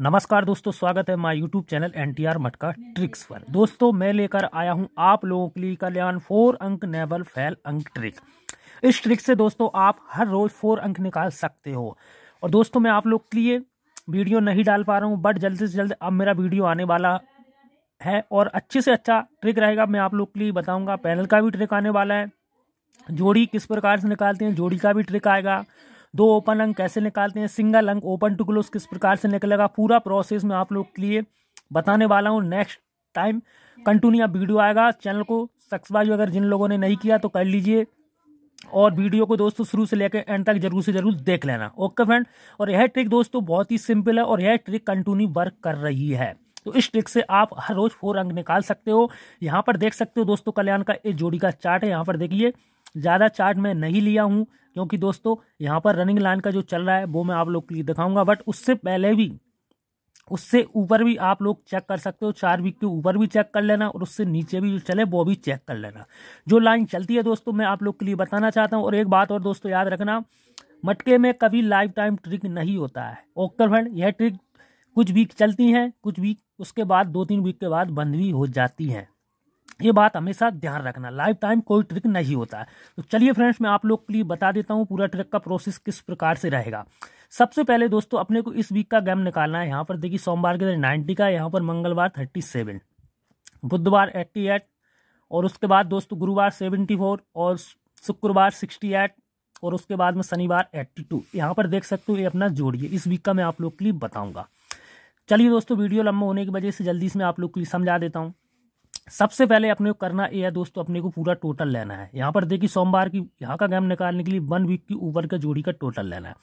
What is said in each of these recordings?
नमस्कार दोस्तों स्वागत है my YouTube channel N T R matka tricks पर दोस्तों मैं लेकर आया हूं आप लोगों के लिए कल्याण फोर अंक नेवल फेल अंक ट्रिक इस ट्रिक से दोस्तों आप हर रोज फोर अंक निकाल सकते हो और दोस्तों मैं आप लोग के लिए वीडियो नहीं डाल पा रहा हूँ बट जल्द से जल्द अब मेरा वीडियो आने वाला है और अच्छे से अच्छा ट्रिक रहेगा मैं आप लोग के लिए बताऊँगा पैनल का भी ट्रिक आने वाला है जोड़ी किस प्रकार से निकालते हैं जोड़ी का भी ट्रिक आएगा दो ओपन अंक कैसे निकालते हैं सिंगल अंक ओपन टू क्लोज किस प्रकार से निकलेगा पूरा प्रोसेस मैं आप लोग के लिए बताने वाला हूँ नेक्स्ट टाइम कंटिन्यू वीडियो आएगा चैनल को सब्सक्राइब अगर जिन लोगों ने नहीं किया तो कर लीजिए और वीडियो को दोस्तों शुरू से लेकर एंड तक जरूर से जरूर देख लेना ओके फ्रेंड और यह ट्रिक दोस्तों बहुत ही सिंपल है और यह ट्रिक कंटिन्यू वर्क कर रही है तो इस ट्रिक से आप हर रोज फोर अंक निकाल सकते हो यहाँ पर देख सकते हो दोस्तों कल्याण का एक जोड़ी का चार्ट है यहाँ पर देखिए ज़्यादा चार्ट मैं नहीं लिया हूँ क्योंकि दोस्तों यहाँ पर रनिंग लाइन का जो चल रहा है वो मैं आप लोग के लिए दिखाऊंगा बट उससे पहले भी उससे ऊपर भी आप लोग चेक कर सकते हो चार वीक के ऊपर भी चेक कर लेना और उससे नीचे भी जो चले वो भी चेक कर लेना जो लाइन चलती है दोस्तों मैं आप लोग के लिए बताना चाहता हूँ और एक बात और दोस्तों याद रखना मटके में कभी लाइफ टाइम ट्रिक नहीं होता है ओक्टर फंड यह ट्रिक कुछ वीक चलती हैं कुछ वीक उसके बाद दो तीन वीक के बाद बंद भी हो जाती हैं ये बात हमेशा ध्यान रखना लाइफ टाइम कोई ट्रिक नहीं होता है तो चलिए फ्रेंड्स मैं आप लोग के लिए बता देता हूँ पूरा ट्रिक का प्रोसेस किस प्रकार से रहेगा सबसे पहले दोस्तों अपने को इस वीक का गेम निकालना है यहाँ पर देखिए सोमवार के दिन नाइन्टी का यहाँ पर मंगलवार थर्टी सेवन बुधवार एट्टी एट और उसके बाद दोस्तों गुरुवार सेवेंटी फोर और शुक्रवार सिक्सटी एट और उसके बाद में शनिवार एट्टी टू यहाँ पर देख सकते हो ये अपना जोड़िए इस वीक का मैं आप लोग के लिए बताऊँगा चलिए दोस्तों वीडियो लंबा होने की वजह से जल्दी से मैं आप लोग के लिए समझा देता हूँ सबसे पहले अपने को करना ये है दोस्तों अपने को पूरा टोटल लेना है यहाँ पर देखिए सोमवार की यहाँ का गेम निकालने के लिए वन वीक की ऊपर का जोड़ी का टोटल लेना है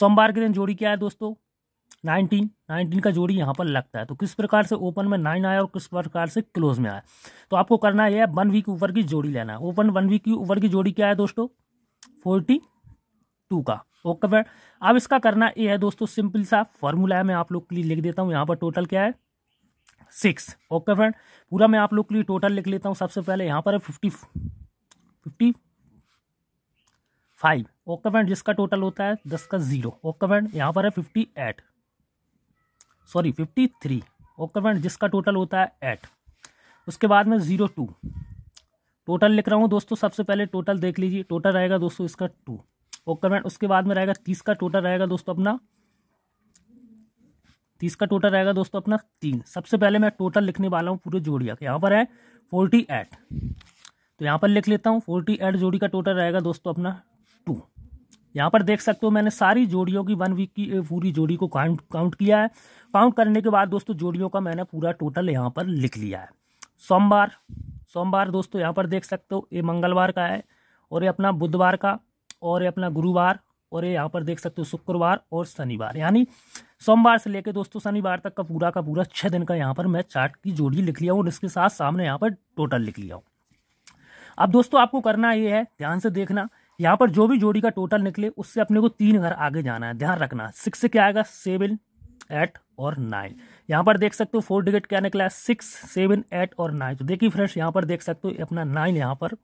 सोमवार के दिन जोड़ी क्या है दोस्तों नाइनटीन नाइनटीन का जोड़ी यहाँ पर लगता है तो किस प्रकार से ओपन में नाइन आया और किस प्रकार से क्लोज में आया तो आपको करना यह है वन वीक ऊपर की जोड़ी लेना है ओपन वन वीक की ऊपर की जोड़ी क्या है दोस्तों फोर्टी टू का ओके फ्रेंड अब इसका करना ये है दोस्तों सिंपल सा फॉर्मूला है मैं आप लोग के लिए लिख देता हूँ यहाँ पर टोटल क्या है सिक्स ओके फ्रेंड पूरा मैं आप लोग के लिए टोटल लिख लेता हूँ सबसे पहले यहाँ पर है fifty fifty five okay friend जिसका टोटल होता है दस का जीरो ओके फ्रेंड यहाँ पर है fifty eight sorry fifty three okay friend जिसका टोटल होता है एट उसके बाद में ज़ीरो टू टोटल लिख रहा हूँ दोस्तों सबसे पहले टोटल देख लीजिए टोटल रहेगा दोस्तों इसका टू ओके फ्रेंड उसके बाद में रहेगा तीस का टोटल रहेगा दोस्तों अपना तीस का टोटल रहेगा दोस्तों अपना तीन सबसे पहले मैं टोटल लिखने वाला हूँ पूरे जोड़िया का यहाँ पर है फोर्टी एट तो यहाँ पर लिख लेता हूँ फोर्टी एट जोड़ी का टोटल रहेगा दोस्तों अपना टू यहाँ पर देख सकते हो मैंने सारी जोड़ियों की वन वीक की पूरी जोड़ी को काउंट काउंट किया है काउंट करने के बाद दोस्तों जोड़ियों का मैंने पूरा टोटल यहाँ पर लिख लिया है सोमवार सोमवार दोस्तों यहाँ पर देख सकते हो ये मंगलवार का है और ये अपना बुधवार का और ये अपना गुरुवार और ये यहाँ पर देख सकते हो शुक्रवार और शनिवार यानी सोमवार से लेकर दोस्तों शनिवार तक का पूरा का पूरा छः दिन का यहाँ पर मैं चार्ट की जोड़ी लिख लिया हूँ और इसके साथ सामने यहाँ पर टोटल लिख लिया हूँ अब दोस्तों आपको करना ये है ध्यान से देखना यहाँ पर जो भी जोड़ी का टोटल निकले उससे अपने को तीन घर आगे जाना है ध्यान रखना सिक्स से क्या आएगा सेवन एट और नाइन यहाँ पर देख सकते हो फोर डिगेट क्या निकला है सिक्स सेवन एट और नाइन तो देखिए फ्रेंड्स यहाँ पर देख सकते हो अपना नाइन यहाँ पर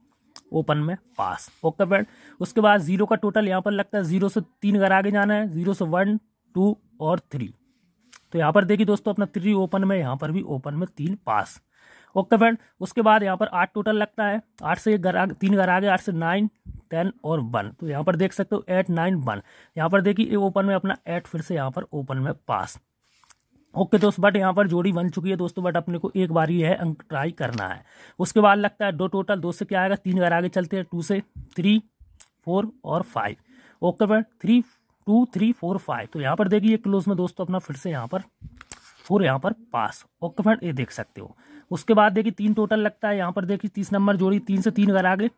ओपन में पास ओके फ्रेंड उसके बाद जीरो का टोटल यहाँ पर लगता है जीरो से तीन घर आगे जाना है जीरो से वन टू और थ्री तो यहाँ पर देखिए दोस्तों अपना थ्री ओपन में यहाँ पर भी ओपन में तीन पास ओके फ्रेंड उसके बाद यहाँ पर आठ टोटल लगता है आठ से घर आगे तीन घर आगे आठ से नाइन टेन और वन तो यहाँ पर देख सकते हो एट नाइन वन यहाँ पर देखिए ओपन में अपना एट फिर से यहाँ पर ओपन में पास ओके दोस्त बट यहाँ पर जोड़ी बन चुकी है दोस्तों बट अपने को एक बार ये है अंक ट्राई करना है उसके बाद लगता है दो टोटल दो से क्या आएगा तीन घर आगे चलते हैं टू से थ्री फोर और five okay friend three two three four five तो यहाँ पर देखिए क्लोज में दोस्तों अपना फिर से यहाँ पर फोर यहाँ पर पास ओके फ्रेंड ये देख सकते हो उसके बाद देखिए तीन टोटल लगता है यहाँ पर देखिए तीस नंबर जोड़ी तीन से तीन करा आगे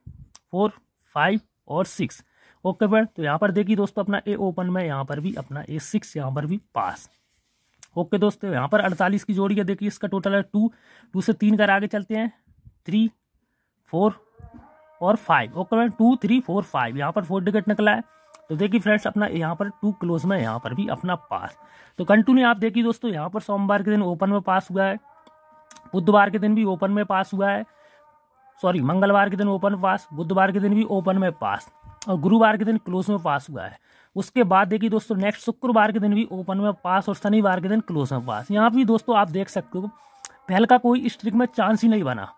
फोर फाइव और सिक्स ओके फ्रेंड तो यहाँ पर देखिए दोस्तों अपना ए ओपन में यहाँ पर भी अपना ए सिक्स यहाँ पर भी पास ओके दोस्तों यहाँ पर अड़तालीस की जोड़ी है देखिए इसका टोटल है टू टू से तीन कर आगे चलते हैं थ्री फोर और five okay friend two three four five यहाँ पर फोर टिकट निकला है तो देखिए फ्रेंड्स अपना यहाँ पर टू क्लोज में यहाँ पर भी अपना पास तो कंटिन्यू आप देखिए दोस्तों यहाँ पर सोमवार के दिन ओपन में पास हुआ है बुधवार के दिन भी ओपन में पास हुआ है सॉरी मंगलवार के दिन ओपन पास बुधवार के दिन भी ओपन में पास और गुरुवार के दिन क्लोज में पास हुआ है उसके बाद देखिए दोस्तों नेक्स्ट शुक्रवार के दिन भी ओपन में पास और शनिवार के दिन क्लोज में पास यहाँ भी दोस्तों आप देख सकते हो पहल का कोई स्ट्रिक में चांस ही नहीं बना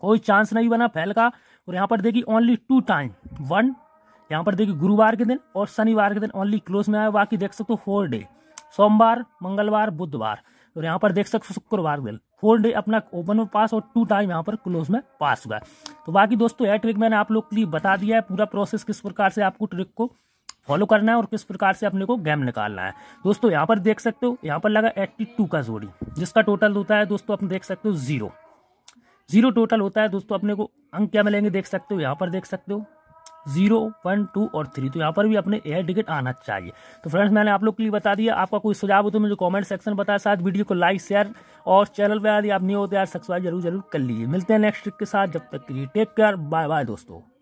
कोई चांस नहीं बना पहल का और यहाँ पर देखिए ओनली टू टाइम वन यहाँ पर देखिए गुरुवार के दिन और शनिवार के दिन ओनली क्लोज में आए बाकी देख सकते हो फोर डे सोमवार मंगलवार बुधवार और यहाँ पर देख सकते हो शुक्रवार दिन फोर डे अपना ओपन में पास और टू टाइम यहाँ पर क्लोज में पास हुआ तो बाकी दोस्तों यह ट्रिक मैंने आप लोग के लिए बता दिया है पूरा प्रोसेस किस प्रकार से आपको ट्रिक को फॉलो करना है और किस प्रकार से अपने को गेम निकालना है दोस्तों यहाँ पर देख सकते हो यहाँ पर लगा 82 का जोड़ी जिसका टोटल होता है दोस्तों अपने देख सकते हो जीरो जीरो टोटल होता है दोस्तों अपने को अंक क्या मिलेंगे देख सकते हो यहाँ पर देख सकते हो जीरो वन टू और थ्री तो यहाँ पर भी अपने एयर टिकट आना चाहिए तो फ्रेंड्स मैंने आप लोग के लिए बता दिया आपका कोई सुझाव हो तो मुझे कमेंट सेक्शन में बताया साथ वीडियो को लाइक शेयर और चैनल पर यदि आप नहीं होते तो यार सब्सक्राइब जरूर जरूर कर लीजिए मिलते हैं नेक्स्ट ट्रिक के साथ जब तक के लिए टेक केयर बाय बाय दोस्तों